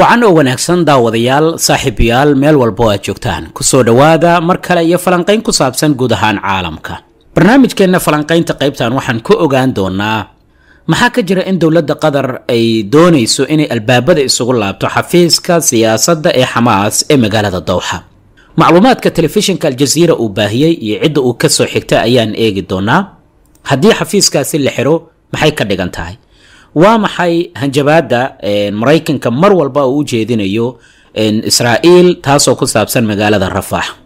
wacan oo wanaagsan daawadayaal saaxiibayaal meel walbo aad joogtaan kusoo dhowaada mar kale iyo falanqayn ku saabsan guud ahaan caalamka barnaamijkeenna falanqaynta qaybtan waxaan ku ogaan doonaa maxaa ka jira in dowladda qatar ay doonayso inay albaabada isugu laabto xafiiska siyaasadda ee xamaas ee magaalada dowxa macluumaadka telefishinka aljaziira uu baahiyey iyo cidda uu ka soo xigta ayaan eegi doonaa haddii xafiiskaasi la xiro maxay ka dhigan tahay waa maxay hanjabaada maraykanka mar walba uu u jeedinayo israa'iil taasoo ku saabsan magaalada rafax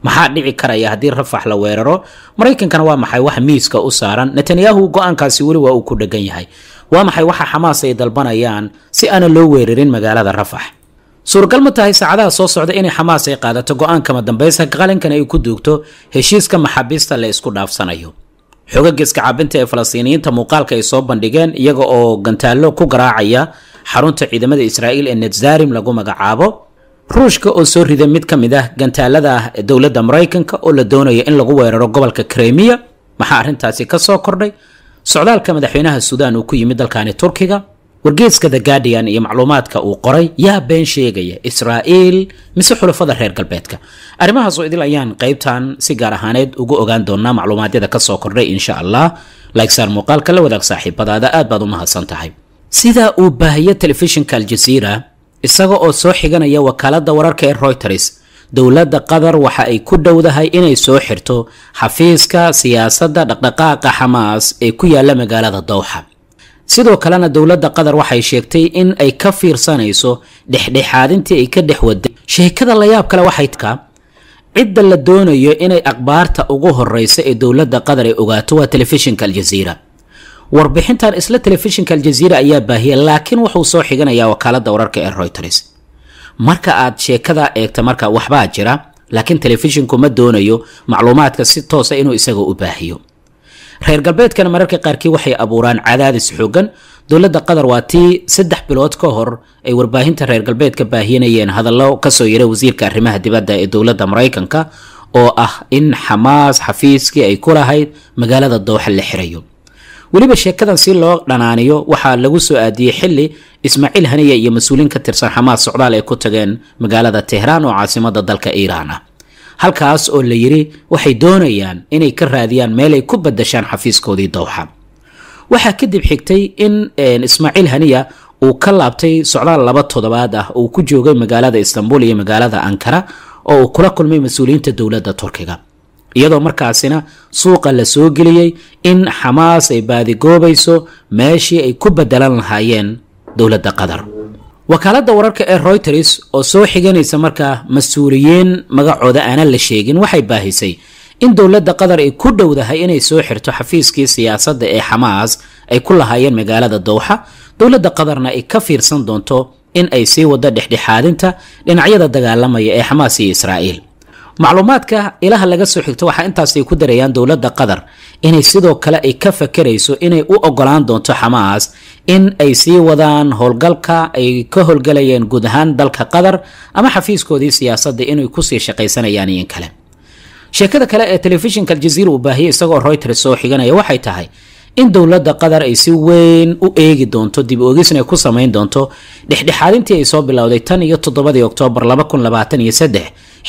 maxaa dhici karaya haddii rafax la weeraro maraykankana waa maxay wax miiska u saaran netanyahu go-aankaasi weli waa uu ku dhegan yahay waa maxay waxa xamaas ay dalbanayaan si aana loo weerarin magaalada rafax suuragal ma tahay saacadaha soo socda inay xamaas ay qaadato go-aankama dambaysa qalinkan ay ku duugto heshiiska maxaabiista la isku dhaafsanayo xogaga iska caabinta ee falastiiniyiinta muuqaalka ay soo bandhigeen iyaga oo gantaallo ku garaacaya xarunta ciidamada israa'iil ee netzarim lagu magacaabo ruushka oo soo riday mid ka mid ah gantaalada dowladda maraykanka oo la doonaya in lagu weeraro gobolka kremiya maxaa arrintaasi ka soo kordhay socdaalka madaxweynaha suudaan uu ku yimid dalkani turkiga wargeeska the guardian iyo macluumaadka uu qoray yaa been sheegaya israa'iil mise xulafada reer galbeedka arrimahaasoo idil ayaan qaybtan si gaar ahaaneed ugu ogaan doonaa macluumaadyada kasoo kordhay insha allah laegsaar muuqaalka la wadaag saaxiibadaada aad baad u mahadsan tahay sidaa uu baahiyo telefishinka aljaziira isaga oo soo xiganaya wakaaladda wararka ee royters dowladda qatar waxa ay ku dhowdahay inay soo xirto xafiiska siyaasadda dhaqdhaqaaqa xamaas ee ku yaala magaalada dowxa sidoo kalena dowladda qatar waxay sheegtay in ay ka fiirsanayso dhexdhexaadintii ay ka dhex waday sheekada la kale waxay ka cidda la doonayo inay akhbaarta ugu horeysa ee dowladda qatar ay ogaato waa telefishinka aljaziira warbixintan isla telefishinka aljaziira ayaa baahiya laakiin wuxuu soo xiganayaa wakaaladda wararka ee royters marka aad sheekada eegta marka waxbaa jira laakiin telefishinku ma doonayo macluumaadka si toosa inuu isaga u baahiyo reer galbeedkana mararka qaarkii waxay abuuraan cadaadis xoogan dowladda qatar waa tii saddex bilood ka hor ay warbaahinta reer galbeedka baahinayeen hadallo kasoo yara wasiirka arrimaha dibadda ee dowladda maraykanka oo ah in xamaas xafiiskii ay ku lahayd magaalada dooxa la xirayo weliba sheekadan si loo dhanaaniyo waxaa lagu soo aadiyey xili ismaaciil haniya iyo mas-uuliin ka tirsan xamaas socdaal ay ku tageen magaalada tehraan oo caasimada dalka iiraan ah halkaas oo la yidhi waxay doonayaan inay ka raadiyaan meel ay ku badashaan xafiiskoodii dowxa waxaa kadib xigtay in ismaaciil haniya uu ka laabtay socdaal laba toddobaad ah uu ku joogay magaalada istanbul iyo magaalada ankara oo uu kula kulmay mas-uuliyiinta dowladda turkiga iyadoo markaasina suuqa la soo geliyey in xamaas ay baadigoobayso meeshii ay ku badelan lahaayeen dowladda qatar wakaaladda wararka ee reuters oo soo xiganaysa markaa mas-uuliyiin magacooda aanan la sheegin waxay baahisay in dowladda qatar ay ku dhowdahay inay soo xirto xafiiskii siyaasadda ee xamaas ay ku lahaayeen magaalada dowxa dowladda qatarna ay ka fiirsan doonto in ay sii wado dhexdhexaadinta dhinacyada dagaalamaya ee xamaas iyo israa'iil macluumaadka ilaha laga soo xigto waxaa intaasay ku darayaan dowladda qatar inay sidoo kale ay ka fakarayso inay u ogolaan doonto xamaas in ay sii wadaan howlgalka ay ka howlgalayeen guud ahaan dalka qatar ama xafiiskoodii siyaasadda inay kusii shaqaysanayaan iin kale sheekada kale ee telefishinka aljaziira uu baahiyay isagoo royters soo xiganaya waxay tahay in dowladda qatar ay si weyn u eegi doonto dib ogisn ay ku samayn doonto dhexdhexaadintii ay soo bilowday tan iyo toddobadii oktoobar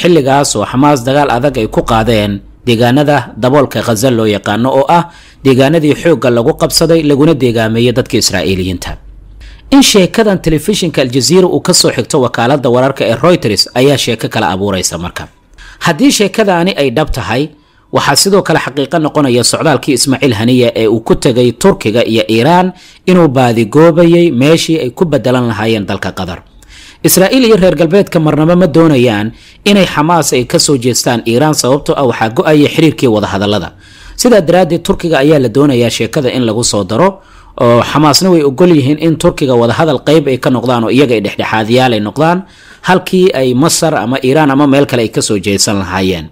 xilligaas oo xamaas dagaal adag ay ku qaadeen deegaanada daboolka khaza loo yaqaano oo ah deegaanadii xoogga lagu qabsaday laguna deegaameeyey dadka israa'iiliyiinta in sheekadan telefishinka aljaziira uu ka soo xigto wakaaladda wararka ee royters ayaa sheeko kala abuuraysa marka haddii sheekadaani ay dhab tahay waxaa sidoo kale xaqiiqo noqonaya socdaalkii ismaaciil haniya ee uu ku tegay turkiga iyo iiraan inuu baadigoobayay meeshii ay ku bedelan lahaayeen dalka qatar israa'iil iyo reer galbeedka marnaba ma doonayaan inay xamaas ay kasoo jeestaan iiraan sababtoo ah waxaa go-aya xiriirkii wadahadallada sidaa daraaddeed turkiga ayaa la doonayaa sheekada in lagu soo daro oo xamaasna way ogol yihiin in turkiga wadahadal qayb ay ka noqdaan oo iyaga ay dhexdhexaadiyaalay noqdaan halkii ay masar ama iiraan ama meel kale ay kasoo jeesan lahaayeen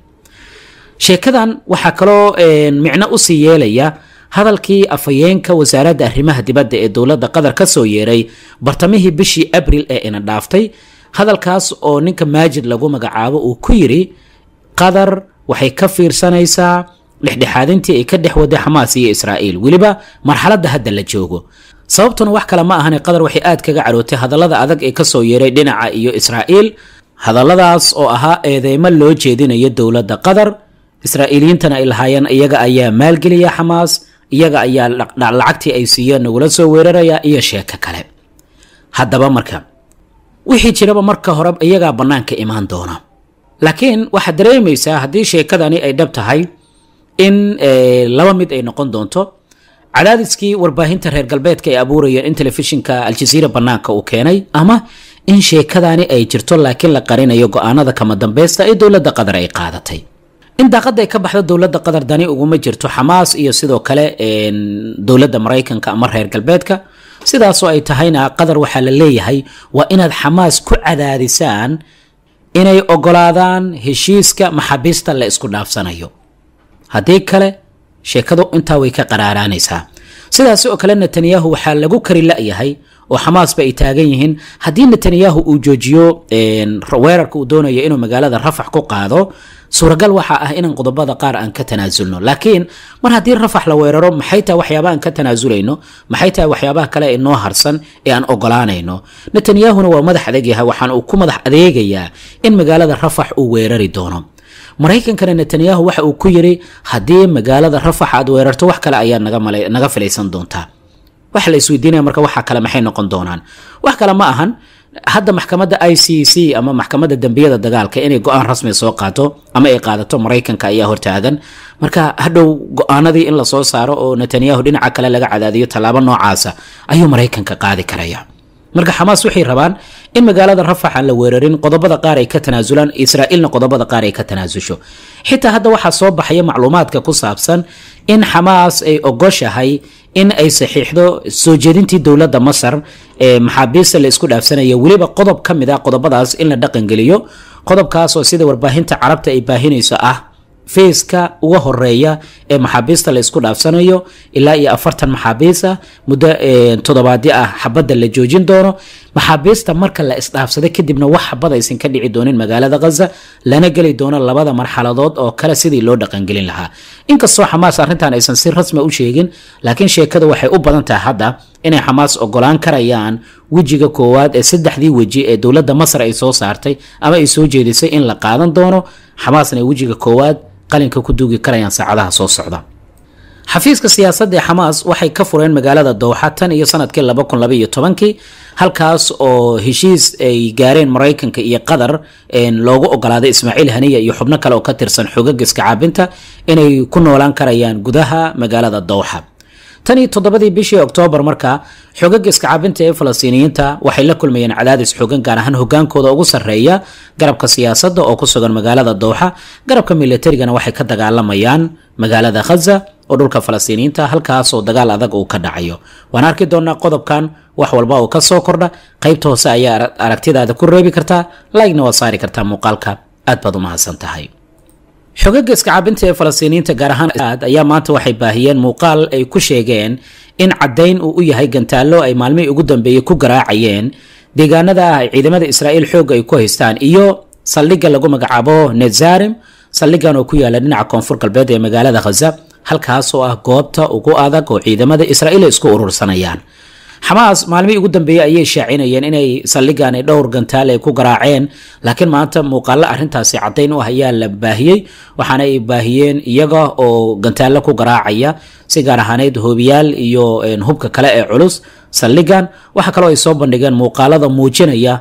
sheekadan waxaa kaloo micno usii yeelaya hadalkii afhayeenka wasaaradda arrimaha dibadda ee dowladda qatar ka soo yeeray bartamihii bishii abril ee ina dhaaftay hadalkaas oo ninka maajid lagu magacaabo uu ku yidhi qatar waxay ka fiirsanaysaa dhexdhexaadintii ay ka dhex waday xamaas iyo israa'iil weliba marxaladda hadda la joogo sababtuna wax kale ma ahane qatar waxay aad kaga carootay hadallada adag ee kasoo yeeray dhinaca iyo israa'iil hadalladaas oo ahaa eedeymo loo jeedinayo dowladda qatar israa'iiliyiintana ay lahaayeen iyaga ayaa maalgeliya xamaas iyaga ayaa lacagtii ay siiyeen nagula soo weeraraya iyo sheeko kale haddaba marka wixii jiraba marka hore iyagaa bannaanka imaan doona laakiin waxaad dareemaysaa haddii sheekadani ay dhab tahay in eh, laba mid ay noqon doonto cadaadiskii warbaahinta reer galbeedka ay abuurayeen in telefishinka aljaziira bannaanka uu keenay ama in sheekadaani ay jirto laakiin la qarinayo go kama dambaysta ee dowladda qadar ay qaadatay in daaqada ay ka baxdo dowladda qatar dani uguma jirto xamaas iyo sidoo kale dowladda maraykanka ama reer galbeedka sidaasoo ay tahayna qatar waxaa la leeyahay waa inaad xamaas ku cadaadisaan inay ogolaadaan heshiiska maxaabiista la isku dhaafsanayo haddii kale sheekadu intaa way ka qaraaraanaysaa sidaas oo kale netanyahu waxaa lagu kari la oo xamaasba ay taagan yihiin haddii netanyahu uu joojiyo weerarka uu doonayo inuu magaalada rafax ku qaado suuragal waxaa ah inaan qodobada qaar aan ka tanaasulno laakiin mar haddii rafax la weeraro maxay tahay waxyaabaha aan ka tanaasuleyno maxay tahay waxyaabaha kale ee harsan ee aan ogolaanayno netanyahuna waa madax adeegyaha waxaan uu ku madax adeegayaa in magaalada rafax uu weerari doono maraykankana netanyahu waxa uu ku yiri haddii magaalada rafax aad weerarto wax kale ayaa naga filaysan doontaa wax la marka waxa kale maxay noqon doonaan wax kale ma ahan hadda maxkamadda i c c ama maxkamadda dambiyada dagaalka inay go-aan rasmi soo qaato ama ay qaadato maraykanka ayaa hortaagan marka hadhow go-aanadii in lasoo saaro oo netanyahu dhinaca kale laga cadaadiyo tallaabo noocaasa ayuu maraykanka qaadi karaya marka xamaas waxay rabaan in magaalada rafax aan la weerarin qodobada qaar ay ka tanaasulaan israa'iilna qodobada qaar ay ka tanaasusho xitaa hadda waxaa soo baxaya macluumaadka ku saabsan in xamaas ay ogoshahay in ay saxiixdo soo jeedintii dowladda masar ee maxaabiista la isku dhaafsanaya weliba qodob ka mid ah qodobadaas in la dhaqangeliyo qodobkaas oo sida warbaahinta carabta ay baahinayso ah feeska uga horeeya ee maxaabiista la isku dhaafsanayo ilaa iyo afartan maxaabiis ah muddo eh, toddobaadyo ah xabadda la joojin doono maxaabiista marka la isdhaafsada kadibna wax xabad aysan ka dhici doonin magaalada khaza lana geli doono labada marxaladood oo kale sidii loo dhaqangelin lahaa inkastoo xamaas arrintan aysan si rasmi u sheegin laakiin sheekada waxay u badan tahay hadda inay xamaas ogolaan karayaan wejiga koowaad ee saddexdii weji ee dowladda masar ay soo saartay ama ay soo jeedisay in la qaadan doono xamaasna wejiga koowaad qalinka ku duugi karayaan saacadaha soo socda xafiiska siyaasadda ee xamaas waxay ka fureen magaalada dowxa tan iyo sanadkii laba kun labaiyo tobankii halkaas oo heshiis ay gaareen maraykanka iyo qatar loogu ogolaaday ismaaciil haniya iyo xubno kale oo ka tirsan xoogag iskacaabinta inay ku noolaan karayaan gudaha magaalada dowxa tan iyo toddobadii bishii oktoobar marka xogaga iskacaabinta ee falastiiniyiinta waxay la kulmayeen cadaadis xoogan gaar ahaan hogaankooda ugu sarreeya garabka siyaasadda oo ku sugan magaalada dooxa garabka milatarigana waxay ka dagaalamayaan magaalada khaza oo dhulka falastiiniyiinta halkaasoo dagaal adag uu ka dhacayo waan arki doonaa qodobkan wax walba oo ka soo kordha qaybta hoose ayaa aragtidaada ku reebi kartaa laigna waa saari kartaa muuqaalka aad baad u mahadsan tahay xogaga iska ee falastiiniyiinta gaar ahaan aad ayaa maanta waxay baahiyeen muuqaal ay ku sheegeen in caddayn uu u yahay gantaallo ay maalmihii ugu dambeeyey ku garaacayeen deegaanada ah ay ciidamada israa'iil xoogga ay ku haystaan iyo saldhigga lagu magacaabo nezarim saldhiggan oo ku yaala dhinaca koonfur galbeed ee magaalada khaza halkaas oo ah goobta ugu adag oo ciidamada israa'iil ay isku urursanayaan xamaas maalmihii ugu dambeeyey ayay shaacinayeen inay saldhigan dhowr gantaal ay ku garaaceen laakiin maanta muuqaalla arintaasi caddayn u ah ayaa la baahiyey waxaana ay baahiyeen iyaga oo gantaallo ku garaacaya si gaar ahaaneyd hoobiyaal iyo hubka kale ee culus saldhigan waxa kaloo ay soo bandhigeen muuqaalada muujinaya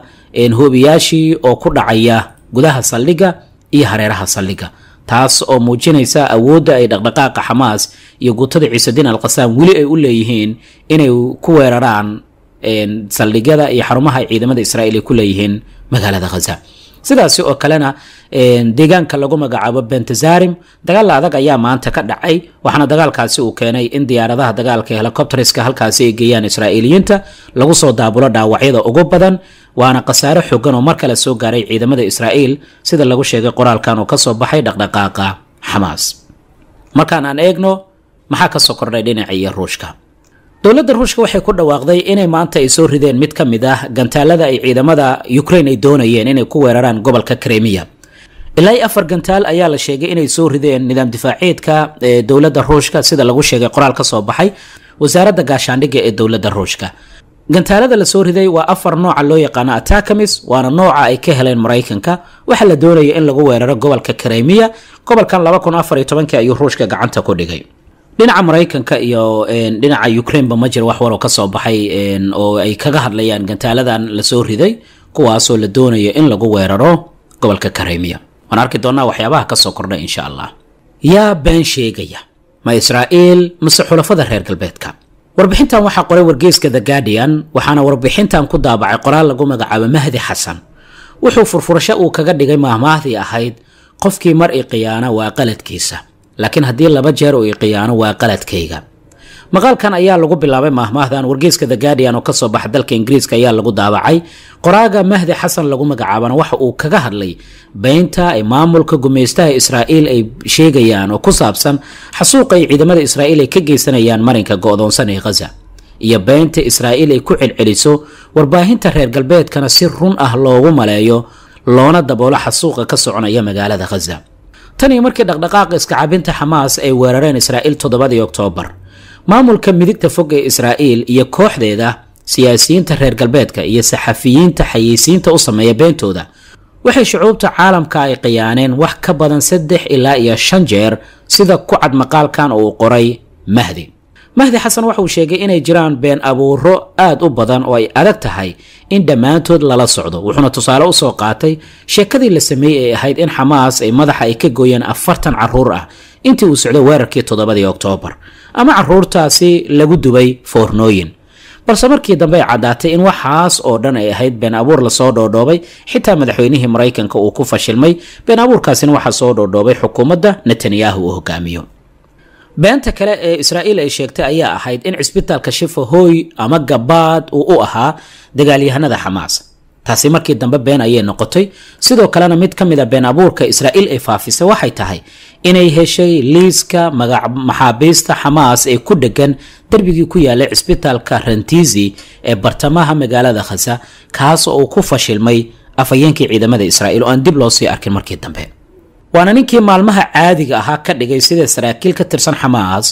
hoobiyaashii oo ku dhacaya gudaha saldhiga iyo hareeraha saldhiga taas oo muujinaysa awoodda ay dhaqdhaqaaqa xamaas iyo guutada ciisudiin al qasaam weli ay u leeyihiin inay ku weeraraan saldhigyada iyo xarumaha ciidamada israa'iil ay ku leeyihiin magaalada khaza sidaasi oo kalena deegaanka lagu magacaabo bentazarim dagaalla adag ayaa maanta ka dhacay waxaana dagaalkaasi uu keenay in diyaaradaha dagaalka helicopteriska halkaasi ay geeyaan israa'iiliyiinta lagu soo daabulo dhaawacyada ugu badan waana khasaare xoogan oo mar kale soo gaaray ciidamada israa'iil sida lagu sheegay qoraalkan oo ka soo baxay dhaqdhaqaaqa xamaas markaan aan eegno maxaa ka soo kordhay dhinaca iyo ruushka dowladda ruushka waxay ku dhawaaqday inay maanta ay soo rideen mid ka mid ah gantaalada ay ciidamada ukraine ay doonayeen inay ku weeraraan gobolka kremiya ilaa afar gantaal ayaa la sheegay inay soo rideen nidaam difaaceedka ee dowladda ruushka sida lagu sheegay qoraal ka soo baxay wasaaradda gaashaandhigga ee dowladda ruushka gantaalada lasoo riday waa afar nooca loo yaqaano atakamis waana nooca ay ka heleen maraykanka waxaa la doonaya in lagu weeraro gobolka karemiya gobolkan ayuu ruushka gacanta ku dhigay dhinaca maraykanka iyo dhinaca ukraineba ma jira wax walo kasoo baxay oo ay kaga hadlayaan gantaaladan lasoo riday kuwaasoo la doonayo in lagu weeraro gobolka karemiya waan arki doonaa waxyaabaha kasoo kordha insha allah yaa been sheegaya ma israa'iil mase xulafada reer galbeedka warbixintan waxaa qoray wargeyska the guardian waxaana warbixintan ku daabacay qoraal lagu magacaabo mahdi xasan wuxuu furfurasho uu kaga dhigay maahmaahdii ahayd qofkii mar i waa qaladkiisa laakiin haddii laba jeer uu iqiyaano waa qaladkayga maqaalkan ayaa lagu bilaabay maahmaahdan wargeyska the guardian oo kasoo baxa dalka ingiriiska ayaa lagu daabacay qoraaga mahdi xasan lagu magacaabana waxa uu kaga hadlay beynta ay maamulka gumeystaha israa'iil ay sheegayaan oo ku saabsan xasuuqa ay ciidamada israa'iil ay ka geysanayaan marinka go-doonsan ee khaza iyo beynta israa'iil ay ku celceliso warbaahinta reer galbeedkana si run ah loogu maleeyo loona daboolo xasuuqa ka soconaya magaalada khaza tan iyo markii dhaqdhaqaaqa iskacabinta xamaas ay weerareen israa'iil toddobadii oktoobar maamulka midigta fog ee israa'iil iyo kooxdeeda siyaasiyiinta reer galbeedka iyo saxafiyiinta xayeysiinta u sameeya beentooda waxay shucuubta caalamka ay khiyaaneen wax ka badan saddex ilaa iyo shan jeer sida ku cad maqaalkan oo uu qoray mahdi mahdi xasan waxa uu sheegay inay jiraan been abuuro aad u badan oo ay adag tahay in dhammaantood lala socdo wuxuuna tusaale u soo qaatay sheekadii la sameeyey ee ahayd in xamaas ay madaxa ay ka gooyeen afartan carruur ah intii uu socday weerarkii toddobadii oktoobar ama caruurtaasi lagu dubay foornooyin balse markii dambe ay caddaatay in waxaas oo dhan ay ahayd been abuur lasoo dhoodhoobay xitaa madaxweynihii maraykanka uu ku fashilmay been abuurkaasina waxaa soo dhoodhoobay xukuumadda netanyahu uu hogaamiyo beenta kale ee israa'iil ay sheegtay ayaa ahayd in cisbitaalka shifa hooy ama gabaad uu u ahaa dagaalyahanada xamaas taasi markii dambe been ayay noqotay sidoo kalena mid ka mid a ah been abuurka israa'iil ay faafisay waxay tahay inay heshay liiska magac maxaabiista xamaas ee ku dhegan derbigii ku yaalay cisbitaalka rantizi ee bartamaha magaalada khasa kaas oo uu ku fashilmay afhayeenkii ciidamada israa'iil oo aan dib loo sii arkin markii dambe waana ninkii maalmaha caadiga ahaa ka dhigay sida saraakiil ka tirsan xamaas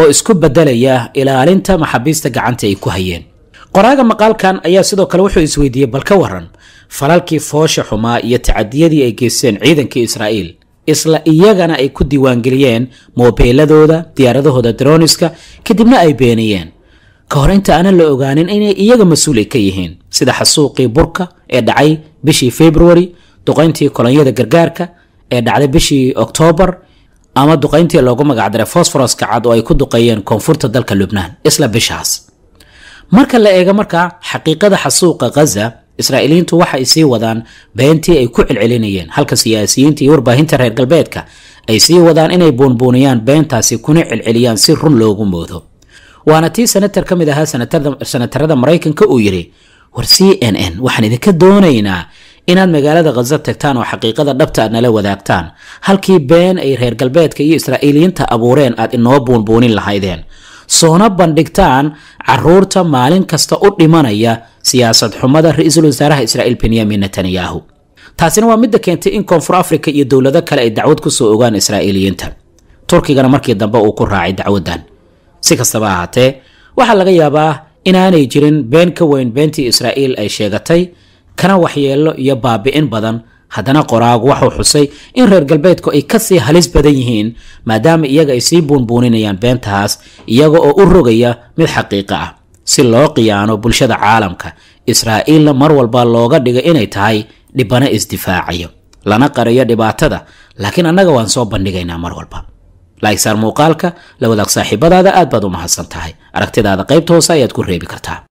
oo isku beddelaya ilaalinta maxaabiista gacanta ay ku hayeen qoraaga maqaalkan ayaa sidoo kale wuxuu isweydiiyey bal ka waran falalkii foosha xumaa iyo tacadiyadii ay geysteen ciidankii israa'iil isla iyagana ay ku diiwaangeliyeen moobeeladooda diyaaradahooda droniska kadibna ay beeniyeen ka hor inta aanan la ogaanin inay iyaga mas-uul ay ka yihiin sida xasuuqii burka ee dhacay bishii februari duqayntii kolonyada gargaarka ee dhacday bishii oktoobar ama duqayntii loogu magacdaray fosforoska cad oo ay ku duqeeyeen koonfurta dalka lubnaan isla bishaas marka la eego markaa xaqiiqada xasuuqa ghaza israa'iiliyiintu waxa sii wadaan beentii ay ku celcelinayeen halka siyaasiyiinta iyo warbaahinta reer galbeedka ay sii wadaan inay buunbuuniyaan beentaasi kuna celceliyaan si run loogu moodo waana tii senatar ka mid ahaa senatarada maraykanka uu yidhi war c n n waxaan idinka doonaynaa inaad magaalada khaza tagtaan oo xaqiiqada dhabta aad nala wadaagtaan halkii been ay reer galbeedka iyo israa'iiliyiinta abuureen aad inoo buunbuunin lahaydeen soona bandhigtaan caruurta maalin kasta u dhimanaya siyaasad xumada ra-iisul wasaaraha israa'iil benyamin netanyahu taasina waa midda keentay in koonfur afrika iyo dowlado kale ay dacwad ku soo ogaan israa'iiliyiinta turkigana markii dambe uu ku raacay dacwaddan si kastaba ahaatee waxaa laga yaabaa inaanay jirin been ka weyn beentii israa'iil ay sheegatay kana waxyeello iyo baabi'in badan haddana qoraagu wuxuu xusay in reer galbeedku ay kasii halis badan yihiin maadaama iyaga ay sii buunbuuninayaan beentahaas iyaga oo u rogaya mid xaqiiqo ah si loo qiyaano bulshada caalamka israa'iilna mar walba looga dhigo inay tahay dhibana isdifaacayo lana qariyo dhibaatada laakiin annaga waan soo bandhigaynaa mar walba laaisaar muuqaalka la wadaag saaxiibadaada aad baad u mahadsan tahay aragtidaada qaybta hoose ayaad ku reebi kartaa